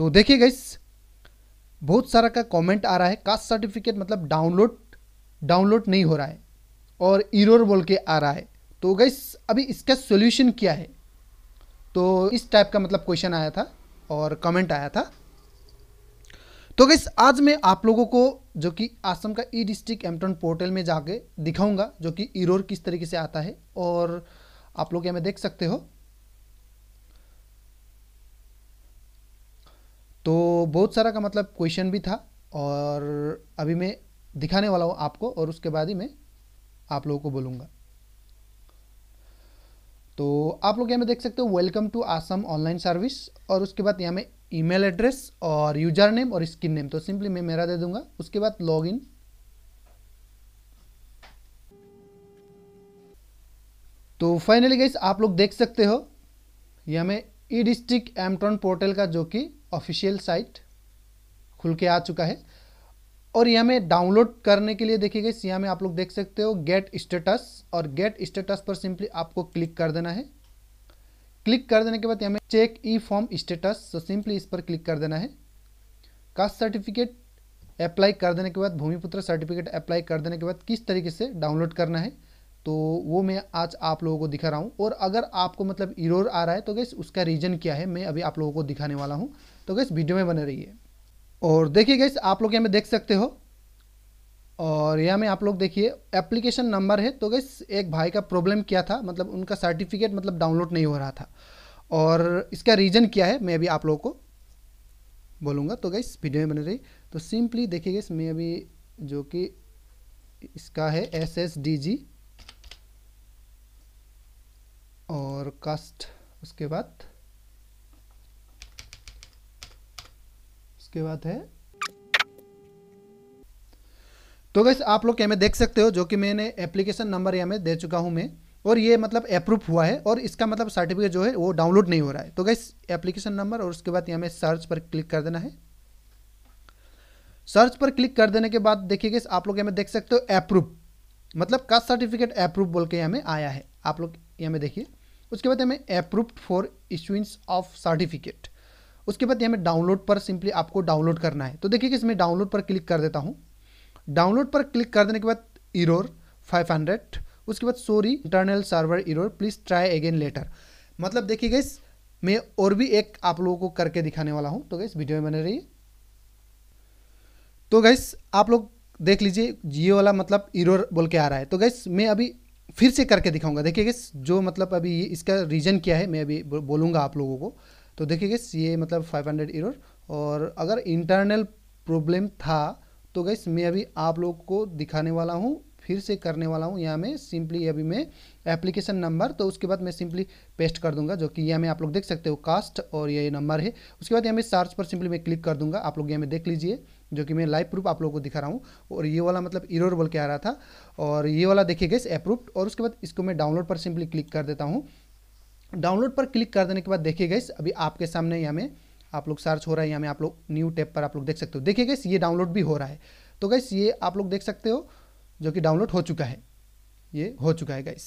तो देखिए गाइस बहुत सारा का कमेंट आ रहा है कास्ट सर्टिफिकेट मतलब डाउनलोड डाउनलोड नहीं हो रहा है और इरोर बोल के आ रहा है तो गाइस अभी इसका सोल्यूशन क्या है तो इस टाइप का मतलब क्वेश्चन आया था और कमेंट आया था तो गैस आज मैं आप लोगों को जो कि आसम का ई डिस्ट्रिक्ट एमटन पोर्टल में जाके दिखाऊंगा जो कि इरोर किस तरीके से आता है और आप लोग यहाँ देख सकते हो तो बहुत सारा का मतलब क्वेश्चन भी था और अभी मैं दिखाने वाला हूँ आपको और उसके बाद ही मैं आप लोगों को बोलूँगा तो आप लोग यहाँ में देख सकते हो welcome to Assam online service और उसके बाद यहाँ में ईमेल एड्रेस और यूजर नेम और स्किन नेम तो सिंपली मैं मेरा दे दूंगा उसके बाद लॉग इन तो फाइनली गाइस आप लोग देख सकते हो यहाँ में ई डिस्ट्रिक्ट एमट्रॉन पोर्टल का जो कि ऑफिशियल साइट खुल के आ चुका है और यहाँ में डाउनलोड करने के लिए देखिए गई यहाँ में आप लोग देख सकते हो गेट स्टेटस और गेट स्टेटस पर सिंपली आपको क्लिक कर देना है क्लिक कर देने के बाद यहाँ में चेक ई फॉर्म स्टेटस तो सिंपली इस पर क्लिक कर देना है कास्ट सर्टिफिकेट अप्लाई कर देने के बाद भूमिपुत्र सर्टिफिकेट अप्लाई कर देने के बाद किस तरीके से डाउनलोड करना है तो वो मैं आज आप लोगों को दिखा रहा हूँ और अगर आपको मतलब इरोर आ रहा है तो गैस उसका रीज़न क्या है मैं अभी आप लोगों को दिखाने वाला हूँ तो गैस वीडियो में बने रहिए और देखिए गैस आप लोग यहाँ में देख सकते हो और यहाँ में आप लोग देखिए एप्लीकेशन नंबर है तो गैस एक भाई का प्रॉब्लम क्या था मतलब उनका सर्टिफिकेट मतलब डाउनलोड नहीं हो रहा था और इसका रीज़न क्या है मैं अभी आप लोगों को बोलूँगा तो गैस वीडियो में बने रही तो सिंपली देखिए गैस मैं अभी जो कि इसका है एस एस डी जी और कास्ट उसके बाद उसके बाद है तो गैस आप लोग यहाँ देख सकते हो जो कि मैंने एप्लीकेशन नंबर यहाँ में दे चुका हूँ मैं और ये मतलब अप्रूव हुआ है और इसका मतलब सर्टिफिकेट जो है वो डाउनलोड नहीं हो रहा है तो गैस एप्लीकेशन नंबर और उसके बाद यहाँ में सर्च पर क्लिक कर देना है सर्च पर क्लिक कर देने के बाद देखिए गैस आप लोग यहाँ देख सकते हो अप्रूव मतलब कास्ट सर्टिफिकेट अप्रूव बोल के यहाँ में आया है आप लोग यहाँ में देखिए उसके बाद हमें approve for issuance of certificate उसके बाद यहाँ में डाउनलोड पर सिंपली आपको डाउनलोड करना है तो देखिए कि इसमें डाउनलोड पर क्लिक कर देता हूँ डाउनलोड पर क्लिक कर देने के बाद इरोर 500 उसके बाद sorry internal server error please try again later मतलब देखिए गई मैं और भी एक आप लोगों को करके दिखाने वाला हूँ तो गई वीडियो में बने रहिए तो गैस आप लोग देख लीजिए जियो वाला मतलब इरोर बोल के आ रहा है तो गैस मैं अभी फिर से करके दिखाऊंगा देखिए गैस जो मतलब अभी इसका रीज़न क्या है मैं अभी बोलूँगा आप लोगों को तो देखिए गैस ये मतलब 500 एरर और अगर इंटरनल प्रॉब्लम था तो गैस मैं अभी आप लोग को दिखाने वाला हूँ फिर से करने वाला हूँ यहाँ में सिंपली अभी मैं एप्लीकेशन नंबर तो उसके बाद मैं सिंपली पेस्ट कर दूंगा जो कि यहाँ में आप लोग देख सकते हो कास्ट और ये नंबर है उसके बाद यहाँ में सर्च पर सिंपली मैं क्लिक कर दूंगा आप लोग यहाँ में देख लीजिए जो कि मैं लाइव प्रूफ आप लोगों को दिखा रहा हूँ और ये वाला मतलब इरोर बोल के आ रहा था और ये वाला देखिए गैस अप्रूव्ड और उसके बाद इसको मैं डाउनलोड पर सिंपली क्लिक कर देता हूँ डाउनलोड पर क्लिक कर देने के बाद देखिए गई अभी आपके सामने यहाँ में आप लोग सर्च हो रहा है यहाँ में आप लोग न्यू टैब पर आप लोग देख सकते हो देखिए गई ये डाउनलोड भी हो रहा है तो गैस ये आप लोग देख सकते हो जो कि डाउनलोड हो चुका है ये हो चुका है गैस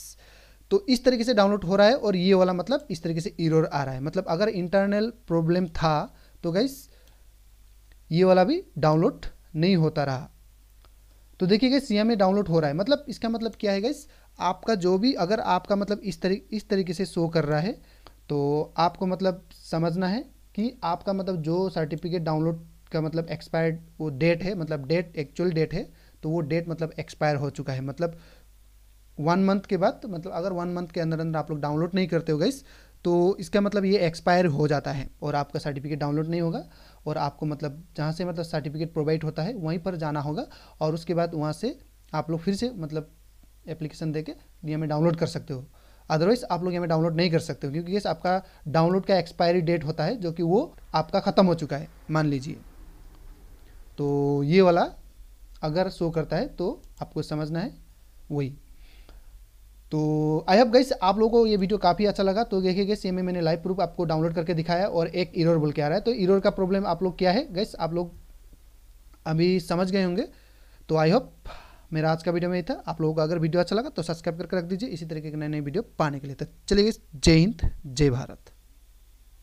तो इस तरीके से डाउनलोड हो रहा है और ये वाला मतलब इस तरीके से इरोर आ रहा है मतलब अगर इंटरनल प्रॉब्लम था तो गैस ये वाला भी डाउनलोड नहीं होता रहा तो देखिए गैस यहाँ में डाउनलोड हो रहा है मतलब इसका मतलब क्या है गैस आपका जो भी अगर आपका मतलब इस तरी इस तरीके से शो कर रहा है तो आपको मतलब समझना है कि आपका मतलब जो सर्टिफिकेट डाउनलोड का मतलब एक्सपायर्ड वो डेट है मतलब डेट एक्चुअल डेट है तो वो डेट मतलब एक्सपायर हो चुका है मतलब वन मंथ के बाद मतलब अगर वन मंथ के अंदर अंदर आप लोग डाउनलोड नहीं करते हो गई तो इसका मतलब ये एक्सपायर हो जाता है और आपका सर्टिफिकेट डाउनलोड नहीं होगा और आपको मतलब जहाँ से मतलब सर्टिफिकेट प्रोवाइड होता है वहीं पर जाना होगा और उसके बाद वहाँ से आप लोग फिर से मतलब एप्लीकेशन दे के यहाँ में डाउनलोड कर सकते हो अदरवाइज़ आप लोग यहाँ में डाउनलोड नहीं कर सकते हो क्योंकि ये आपका डाउनलोड का एक्सपायरी डेट होता है जो कि वो आपका ख़त्म हो चुका है मान लीजिए तो ये वाला अगर शो करता है तो आपको समझना है वही तो आई होप गाइस आप लोगों को ये वीडियो काफ़ी अच्छा लगा तो देखिए गई ये में मैंने लाइव प्रूफ आपको डाउनलोड करके दिखाया और एक इरोर बोल के आ रहा है तो इरोर का प्रॉब्लम आप लोग क्या है गैस आप लोग अभी समझ गए होंगे तो आई होप मेरा आज का वीडियो में था आप लोगों का अगर वीडियो अच्छा लगा तो सब्सक्राइब करके रख दीजिए इसी तरीके के नए नए वीडियो पाने के लिए तो चलिए जय हिंद जय भारत